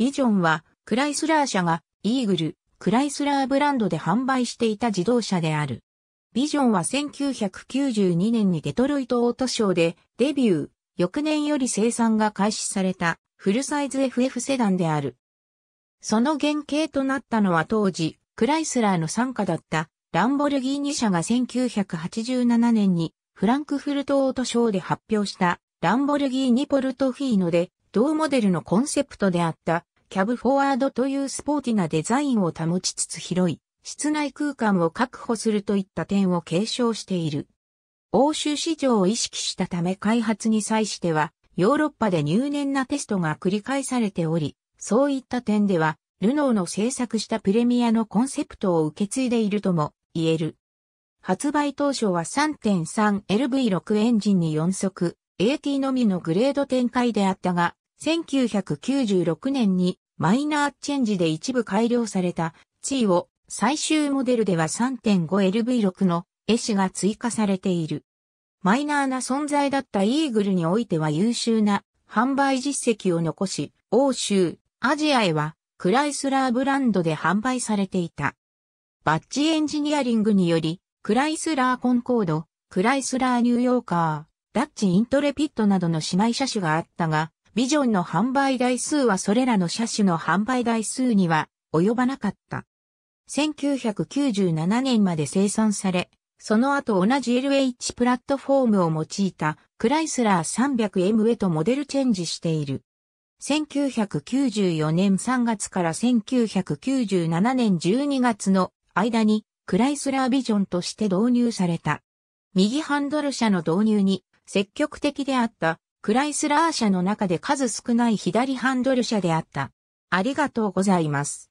ビジョンは、クライスラー社が、イーグル、クライスラーブランドで販売していた自動車である。ビジョンは1992年にデトロイトオートショーでデビュー、翌年より生産が開始されたフルサイズ FF セダンである。その原型となったのは当時、クライスラーの参加だったランボルギーニ社が1987年にフランクフルトオートショーで発表したランボルギーニポルトフィーノで同モデルのコンセプトであったキャブフォワードというスポーティなデザインを保ちつつ広い、室内空間を確保するといった点を継承している。欧州市場を意識したため開発に際しては、ヨーロッパで入念なテストが繰り返されており、そういった点では、ルノーの制作したプレミアのコンセプトを受け継いでいるとも言える。発売当初は 3.3LV6 エンジンに4速、AT のみのグレード展開であったが、1996年にマイナーチェンジで一部改良された地位を最終モデルでは 3.5LV6 の S が追加されている。マイナーな存在だったイーグルにおいては優秀な販売実績を残し、欧州、アジアへはクライスラーブランドで販売されていた。バッジエンジニアリングにより、クライスラーコンコード、クライスラーニューヨーカー、ダッチイントレピットなどの姉妹車種があったが、ビジョンの販売台数はそれらの車種の販売台数には及ばなかった。1997年まで生産され、その後同じ LH プラットフォームを用いたクライスラー 300M へとモデルチェンジしている。1994年3月から1997年12月の間にクライスラービジョンとして導入された。右ハンドル車の導入に積極的であったクライスラー社の中で数少ない左ハンドル車であった。ありがとうございます。